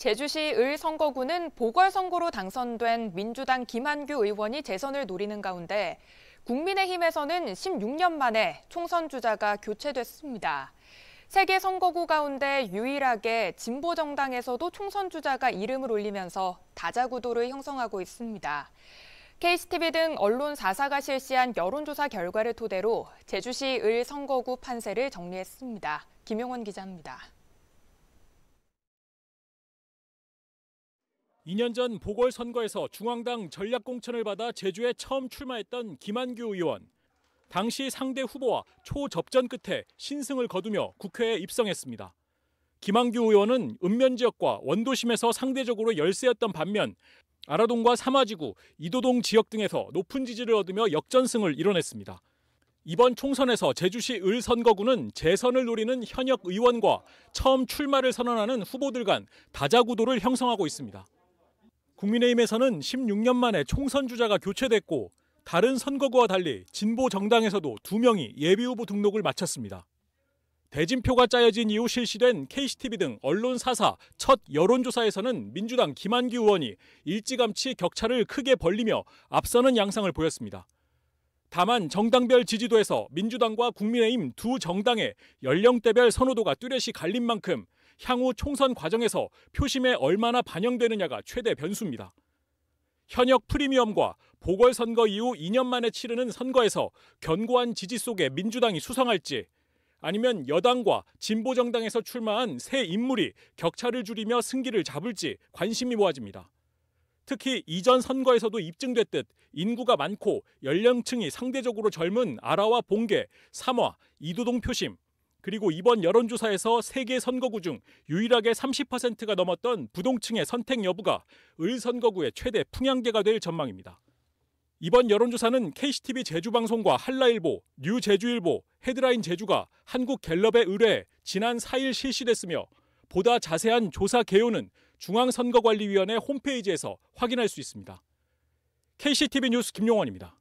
제주시 을 선거구는 보궐선거로 당선된 민주당 김한규 의원이 재선을 노리는 가운데 국민의힘에서는 16년 만에 총선 주자가 교체됐습니다. 세계 선거구 가운데 유일하게 진보 정당에서도 총선 주자가 이름을 올리면서 다자구도를 형성하고 있습니다. KCTV 등 언론 4사가 실시한 여론조사 결과를 토대로 제주시 을 선거구 판세를 정리했습니다. 김용원 기자입니다. 2년 전 보궐선거에서 중앙당 전략공천을 받아 제주에 처음 출마했던 김한규 의원. 당시 상대 후보와 초접전 끝에 신승을 거두며 국회에 입성했습니다. 김한규 의원은 읍면 지역과 원도심에서 상대적으로 열세였던 반면 아라동과 삼화지구, 이도동 지역 등에서 높은 지지를 얻으며 역전승을 이뤄냈습니다. 이번 총선에서 제주시 을 선거구는 재선을 노리는 현역 의원과 처음 출마를 선언하는 후보들 간 다자구도를 형성하고 있습니다. 국민의힘에서는 16년 만에 총선 주자가 교체됐고 다른 선거구와 달리 진보 정당에서도 두 명이 예비후보 등록을 마쳤습니다. 대진표가 짜여진 이후 실시된 KCTV 등 언론 사사 첫 여론조사에서는 민주당 김한규 의원이 일찌감치 격차를 크게 벌리며 앞서는 양상을 보였습니다. 다만 정당별 지지도에서 민주당과 국민의힘 두 정당의 연령대별 선호도가 뚜렷이 갈린 만큼 향후 총선 과정에서 표심에 얼마나 반영되느냐가 최대 변수입니다. 현역 프리미엄과 보궐선거 이후 2년 만에 치르는 선거에서 견고한 지지 속에 민주당이 수성할지 아니면 여당과 진보정당에서 출마한 새 인물이 격차를 줄이며 승기를 잡을지 관심이 모아집니다. 특히 이전 선거에서도 입증됐듯 인구가 많고 연령층이 상대적으로 젊은 아라와 봉계, 삼화, 이두동 표심, 그리고 이번 여론조사에서 세계 선거구 중 유일하게 30%가 넘었던 부동층의 선택 여부가 을 선거구의 최대 풍향계가 될 전망입니다. 이번 여론조사는 KCTV 제주방송과 한라일보, 뉴제주일보, 헤드라인 제주가 한국갤럽에 의뢰해 지난 4일 실시됐으며 보다 자세한 조사 개요는 중앙선거관리위원회 홈페이지에서 확인할 수 있습니다. KCTV 뉴스 김용원입니다.